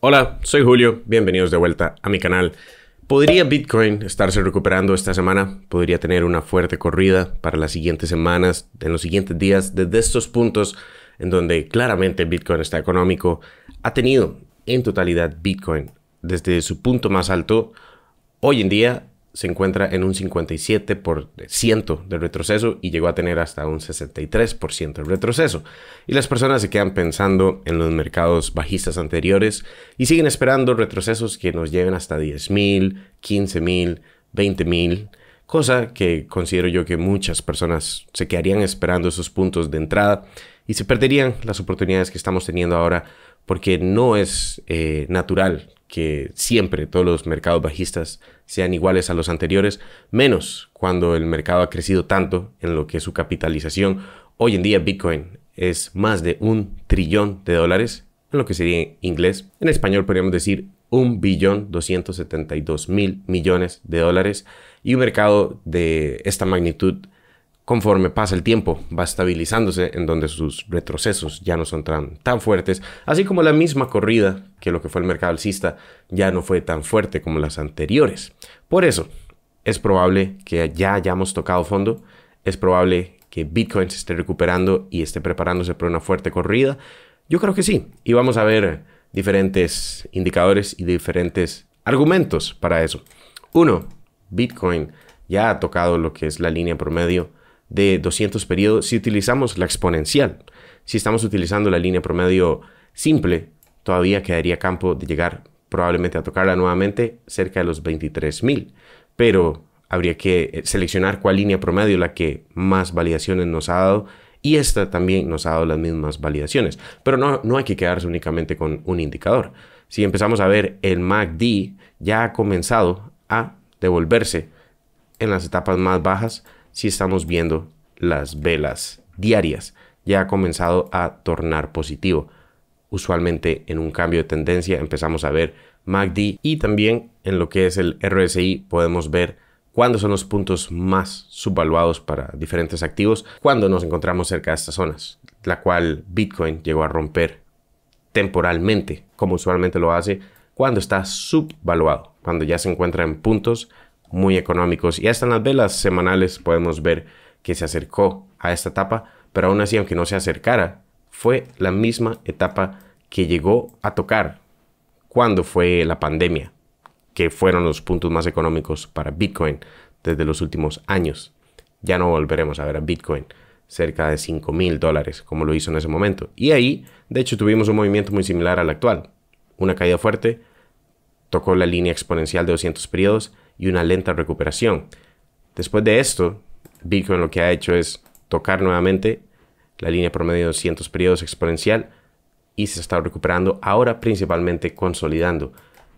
Hola, soy Julio, bienvenidos de vuelta a mi canal. ¿Podría Bitcoin estarse recuperando esta semana? ¿Podría tener una fuerte corrida para las siguientes semanas, en los siguientes días, desde estos puntos en donde claramente Bitcoin está económico? Ha tenido en totalidad Bitcoin desde su punto más alto hoy en día se encuentra en un 57% de retroceso y llegó a tener hasta un 63% de retroceso. Y las personas se quedan pensando en los mercados bajistas anteriores y siguen esperando retrocesos que nos lleven hasta 10.000, 15.000, 20.000 cosa que considero yo que muchas personas se quedarían esperando esos puntos de entrada y se perderían las oportunidades que estamos teniendo ahora porque no es eh, natural que siempre todos los mercados bajistas sean iguales a los anteriores, menos cuando el mercado ha crecido tanto en lo que es su capitalización. Hoy en día Bitcoin es más de un trillón de dólares, en lo que sería en inglés. En español podríamos decir un billón 272 mil millones de dólares y un mercado de esta magnitud conforme pasa el tiempo, va estabilizándose en donde sus retrocesos ya no son tan, tan, fuertes, así como la misma corrida que lo que fue el mercado alcista ya no fue tan fuerte como las anteriores. Por eso, es probable que ya hayamos tocado fondo, es probable que Bitcoin se esté recuperando y esté preparándose para una fuerte corrida. Yo creo que sí, y vamos a ver diferentes indicadores y diferentes argumentos para eso. Uno, Bitcoin ya ha tocado lo que es la línea promedio de 200 periodos, si utilizamos la exponencial, si estamos utilizando la línea promedio simple, todavía quedaría campo de llegar probablemente a tocarla nuevamente cerca de los 23.000, pero habría que eh, seleccionar cuál línea promedio la que más validaciones nos ha dado y esta también nos ha dado las mismas validaciones, pero no, no hay que quedarse únicamente con un indicador. Si empezamos a ver el MACD ya ha comenzado a devolverse en las etapas más bajas si estamos viendo las velas diarias, ya ha comenzado a tornar positivo. Usualmente en un cambio de tendencia empezamos a ver MACD y también en lo que es el RSI podemos ver cuándo son los puntos más subvaluados para diferentes activos, cuando nos encontramos cerca de estas zonas, la cual Bitcoin llegó a romper temporalmente, como usualmente lo hace, cuando está subvaluado, cuando ya se encuentra en puntos muy económicos. Y hasta en las velas semanales podemos ver que se acercó a esta etapa, pero aún así, aunque no se acercara, fue la misma etapa que llegó a tocar cuando fue la pandemia, que fueron los puntos más económicos para Bitcoin desde los últimos años. Ya no volveremos a ver a Bitcoin cerca de 5 mil dólares, como lo hizo en ese momento. Y ahí, de hecho, tuvimos un movimiento muy similar al actual. Una caída fuerte, tocó la línea exponencial de 200 periodos, y una lenta recuperación. Después de esto, Bitcoin lo que ha hecho es tocar nuevamente la línea promedio de 200 periodos exponencial y se está recuperando ahora principalmente consolidando.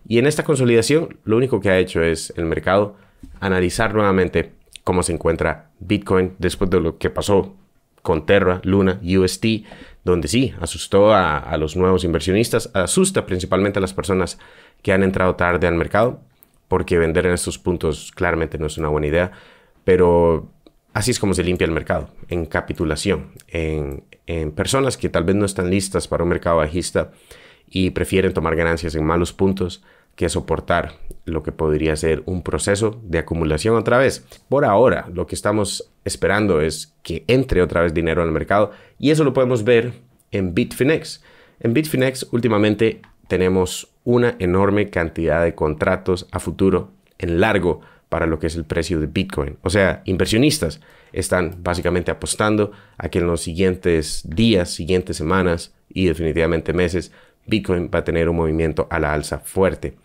Y en esta consolidación lo único que ha hecho es el mercado analizar nuevamente cómo se encuentra Bitcoin después de lo que pasó con Terra, Luna, UST, donde sí, asustó a, a los nuevos inversionistas, asusta principalmente a las personas que han entrado tarde al mercado, porque vender en estos puntos claramente no es una buena idea, pero así es como se limpia el mercado, en capitulación, en, personas que tal vez no están listas para un mercado bajista y prefieren tomar ganancias en malos puntos que soportar lo que podría ser un proceso de acumulación otra vez. Por ahora, lo que estamos esperando es que entre otra vez dinero al mercado y eso lo podemos ver en Bitfinex. En Bitfinex últimamente tenemos una enorme cantidad de contratos a futuro en largo para lo que es el precio de Bitcoin. O sea, inversionistas están básicamente apostando a que en los siguientes días, siguientes semanas y definitivamente meses, Bitcoin va a tener un movimiento a la alza fuerte.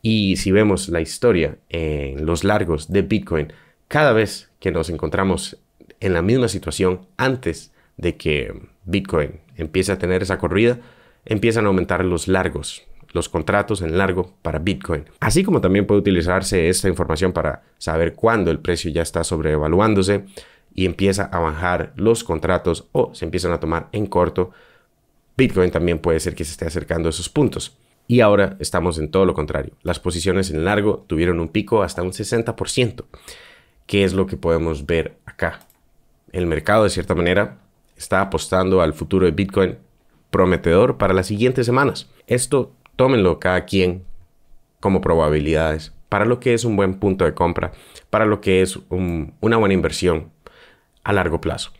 Y si vemos la historia en los largos de Bitcoin, cada vez que nos encontramos en la misma situación antes de que Bitcoin empiece a tener esa corrida, empiezan a aumentar los largos, los contratos en largo para Bitcoin. Así como también puede utilizarse esta información para saber cuándo el precio ya está sobrevaluándose y empieza a bajar los contratos o se empiezan a tomar en corto. Bitcoin también puede ser que se esté acercando a esos puntos. Y ahora estamos en todo lo contrario. Las posiciones en largo tuvieron un pico hasta un 60%, ¿Qué es lo que podemos ver acá. El mercado, de cierta manera, está apostando al futuro de Bitcoin prometedor para las siguientes semanas. Esto tómenlo cada quien como probabilidades para lo que es un buen punto de compra, para lo que es una buena inversión a largo plazo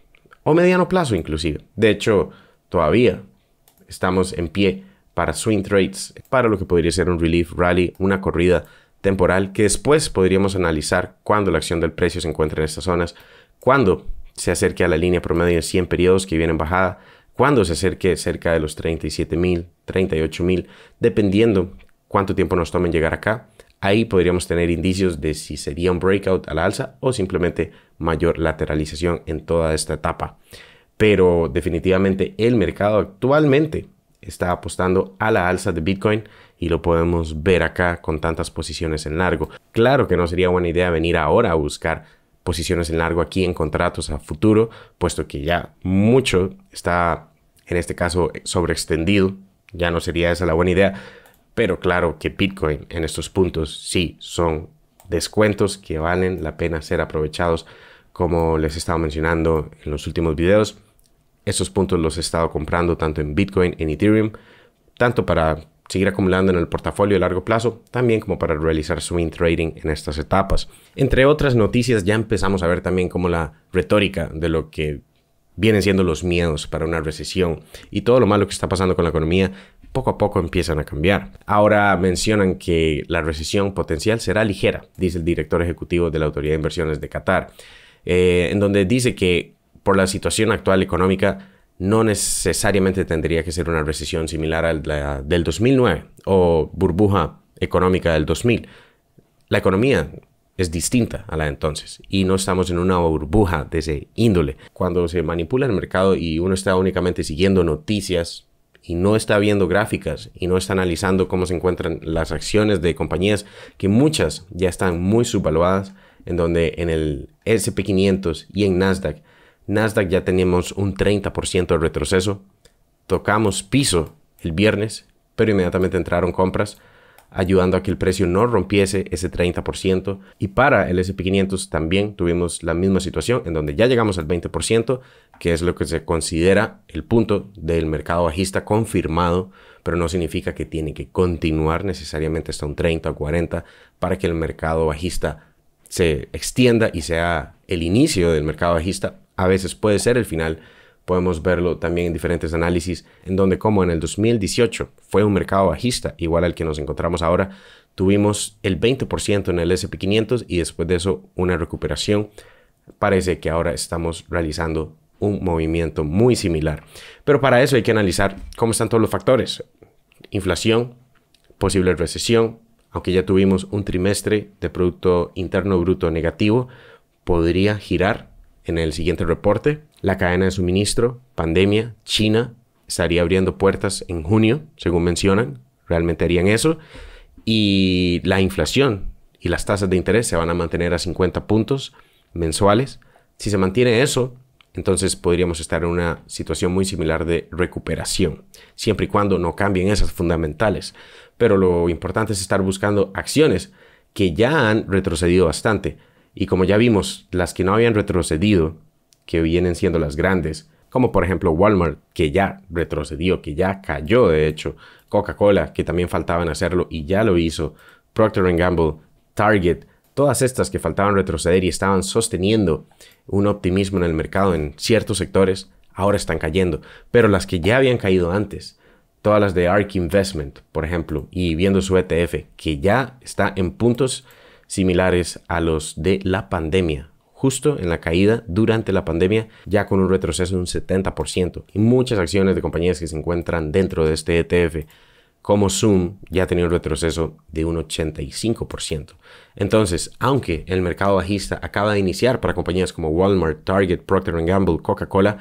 o mediano plazo inclusive. De hecho, todavía estamos en pie para swing trades, para lo que podría ser un relief rally, una corrida temporal que después podríamos analizar cuando la acción del precio se encuentra en estas zonas, cuando se acerque a la línea promedio de 100 periodos que viene en bajada, cuando se acerque cerca de los 37.000, 38.000, dependiendo cuánto tiempo nos tomen llegar acá, ahí podríamos tener indicios de si sería un breakout a la alza o simplemente mayor lateralización en toda esta etapa. Pero definitivamente el mercado actualmente está apostando a la alza de Bitcoin y lo podemos ver acá con tantas posiciones en largo. Claro que no sería buena idea venir ahora a buscar posiciones en largo aquí en contratos a futuro, puesto que ya mucho está en este caso eh, sobreextendido, ya no sería esa la buena idea, pero claro que Bitcoin en estos puntos sí son descuentos que valen la pena ser aprovechados, como les he estado mencionando en los últimos videos. Esos puntos los he estado comprando tanto en Bitcoin, en Ethereum, tanto para seguir acumulando en el portafolio a largo plazo, también como para realizar swing trading en estas etapas. Entre otras noticias, ya empezamos a ver también como la retórica de lo que vienen siendo los miedos para una recesión y todo lo malo que está pasando con la economía poco a poco empiezan a cambiar. Ahora mencionan que la recesión potencial será ligera, dice el director ejecutivo de la Autoridad de Inversiones de Qatar, eh, en donde dice que por la situación actual económica no necesariamente tendría que ser una recesión similar a la del 2009 o burbuja económica del 2000. La economía es distinta a la de entonces y no estamos en una burbuja de ese índole. Cuando se manipula el mercado y uno está únicamente siguiendo noticias y no está viendo gráficas y no está analizando cómo se encuentran las acciones de compañías que muchas ya están muy subvaluadas, en donde en el SP500 y en Nasdaq, Nasdaq ya tenemos un 30% de retroceso, tocamos piso el viernes, pero inmediatamente entraron compras ayudando a que el precio no rompiese ese 30%. Y para el SP500 también tuvimos la misma situación en donde ya llegamos al 20%, que es lo que se considera el punto del mercado bajista confirmado, pero no significa que tiene que continuar necesariamente hasta un 30 o 40 para que el mercado bajista se extienda y sea el inicio del mercado bajista. A veces puede ser el final, podemos verlo también en diferentes análisis, en donde como en el 2018 fue un mercado bajista, igual al que nos encontramos ahora, tuvimos el 20% en el SP500 y después de eso una recuperación. Parece que ahora estamos realizando un movimiento muy similar. Pero para eso hay que analizar cómo están todos los factores. Inflación, posible recesión, aunque ya tuvimos un trimestre de Producto Interno Bruto negativo, podría girar en el siguiente reporte. La cadena de suministro, pandemia, China estaría abriendo puertas en junio, según mencionan, realmente harían eso. Y la inflación y las tasas de interés se van a mantener a 50 puntos mensuales. Si se mantiene eso, entonces podríamos estar en una situación muy similar de recuperación, siempre y cuando no cambien esas fundamentales. Pero lo importante es estar buscando acciones que ya han retrocedido bastante. Y como ya vimos, las que no habían retrocedido, que vienen siendo las grandes, como por ejemplo Walmart, que ya retrocedió, que ya cayó de hecho, Coca-Cola, que también faltaban hacerlo y ya lo hizo, Procter Gamble, Target, todas estas que faltaban retroceder y estaban sosteniendo un optimismo en el mercado en ciertos sectores, ahora están cayendo, pero las que ya habían caído antes, todas las de ARK Investment, por ejemplo, y viendo su ETF, que ya está en puntos similares a los de la pandemia, justo en la caída durante la pandemia, ya con un retroceso de un 70%. Y muchas acciones de compañías que se encuentran dentro de este ETF, como Zoom, ya tenido un retroceso de un 85%. Entonces, aunque el mercado bajista acaba de iniciar para compañías como Walmart, Target, Procter Gamble, Coca-Cola,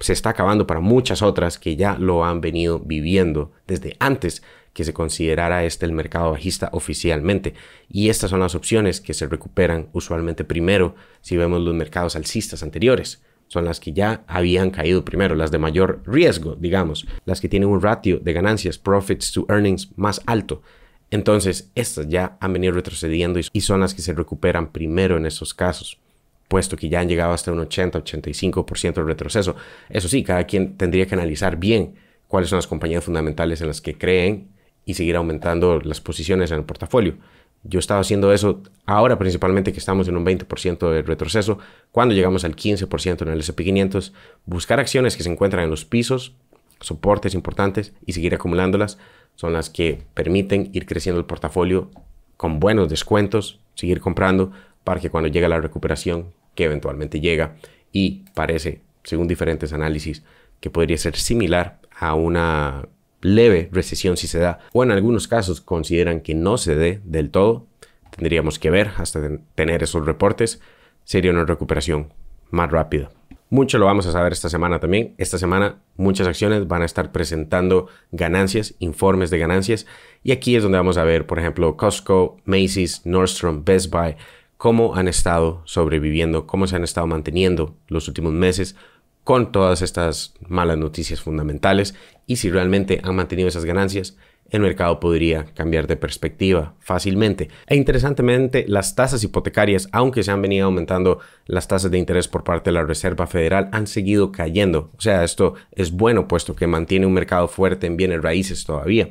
se está acabando para muchas otras que ya lo han venido viviendo desde antes que se considerara este el mercado bajista oficialmente. Y estas son las opciones que se recuperan usualmente primero si vemos los mercados alcistas anteriores. Son las que ya habían caído primero, las de mayor riesgo, digamos, las que tienen un ratio de ganancias, profits to earnings más alto. Entonces, estas ya han venido retrocediendo y son las que se recuperan primero en esos casos puesto que ya han llegado hasta un 80-85% de retroceso. Eso sí, cada quien tendría que analizar bien cuáles son las compañías fundamentales en las que creen y seguir aumentando las posiciones en el portafolio. Yo estaba haciendo eso ahora principalmente que estamos en un 20% de retroceso, cuando llegamos al 15% en el S&P 500, buscar acciones que se encuentran en los pisos, soportes importantes y seguir acumulándolas son las que permiten ir creciendo el portafolio con buenos descuentos, seguir comprando para que cuando llegue la recuperación, que eventualmente llega, y parece, según diferentes análisis, que podría ser similar a una leve recesión si se da, o en algunos casos consideran que no se dé del todo, tendríamos que ver hasta tener esos reportes, sería una recuperación más rápida. Mucho lo vamos a saber esta semana también. Esta semana muchas acciones van a estar presentando ganancias, informes de ganancias, y aquí es donde vamos a ver, por ejemplo, Costco, Macy's, Nordstrom, Best Buy, cómo han estado sobreviviendo, cómo se han estado manteniendo los últimos meses con todas estas malas noticias fundamentales y si realmente han mantenido esas ganancias el mercado podría cambiar de perspectiva fácilmente. E interesantemente, las tasas hipotecarias, aunque se han venido aumentando las tasas de interés por parte de la Reserva Federal, han seguido cayendo. O sea, esto es bueno puesto que mantiene un mercado fuerte en bienes raíces todavía.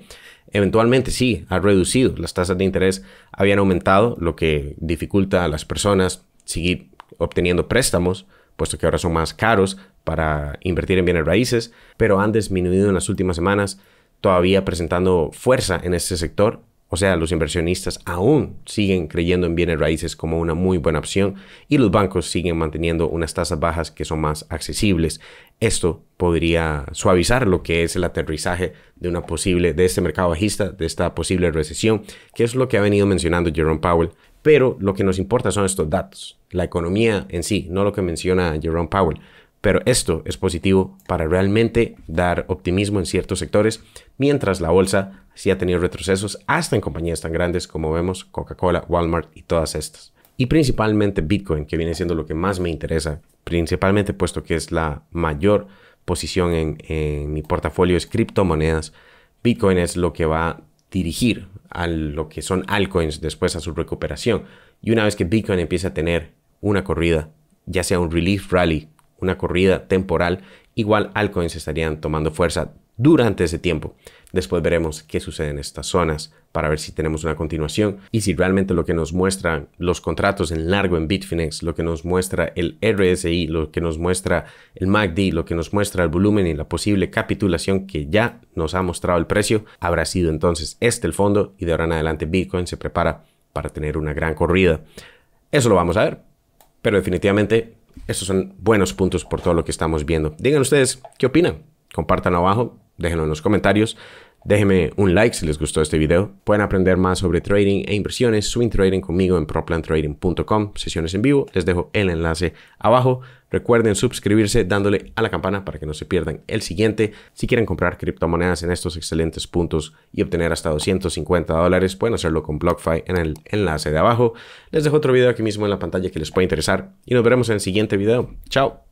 Eventualmente sí, ha reducido. Las tasas de interés habían aumentado, lo que dificulta a las personas seguir obteniendo préstamos, puesto que ahora son más caros para invertir en bienes raíces, pero han disminuido en las últimas semanas todavía presentando fuerza en este sector. O sea, los inversionistas aún siguen creyendo en bienes raíces como una muy buena opción y los bancos siguen manteniendo unas tasas bajas que son más accesibles. Esto podría suavizar lo que es el aterrizaje de una posible de este mercado bajista, de esta posible recesión, que es lo que ha venido mencionando Jerome Powell pero lo que nos importa son estos datos, la economía en sí, no lo que menciona Jerome Powell. Pero esto es positivo para realmente dar optimismo en ciertos sectores, mientras la bolsa sí ha tenido retrocesos hasta en compañías tan grandes como vemos Coca-Cola, Walmart y todas estas. Y principalmente Bitcoin, que viene siendo lo que más me interesa, principalmente puesto que es la mayor posición en, mi portafolio es criptomonedas. Bitcoin es lo que va a dirigir a lo que son altcoins después a su recuperación. Y una vez que Bitcoin empieza a tener una corrida, ya sea un relief rally una corrida temporal, igual se estarían tomando fuerza durante ese tiempo. Después veremos qué sucede en estas zonas para ver si tenemos una continuación y si realmente lo que nos muestran los contratos en largo en Bitfinex, lo que nos muestra el RSI, lo que nos muestra el MACD, lo que nos muestra el volumen y la posible capitulación que ya nos ha mostrado el precio, habrá sido entonces este el fondo y de ahora en adelante Bitcoin se prepara para tener una gran corrida. Eso lo vamos a ver, pero definitivamente esos son buenos puntos por todo lo que estamos viendo. Digan ustedes qué opinan. Compartan abajo, déjenlo en los comentarios. Déjenme un like si les gustó este video. Pueden aprender más sobre trading e inversiones, swing trading conmigo en proplantrading.com, sesiones en vivo. Les dejo el enlace abajo. Recuerden suscribirse dándole a la campana para que no se pierdan el siguiente. Si quieren comprar criptomonedas en estos excelentes puntos y obtener hasta 250 dólares, pueden hacerlo con BlockFi en el enlace de abajo. Les dejo otro video aquí mismo en la pantalla que les puede interesar y nos veremos en el siguiente video. Chao.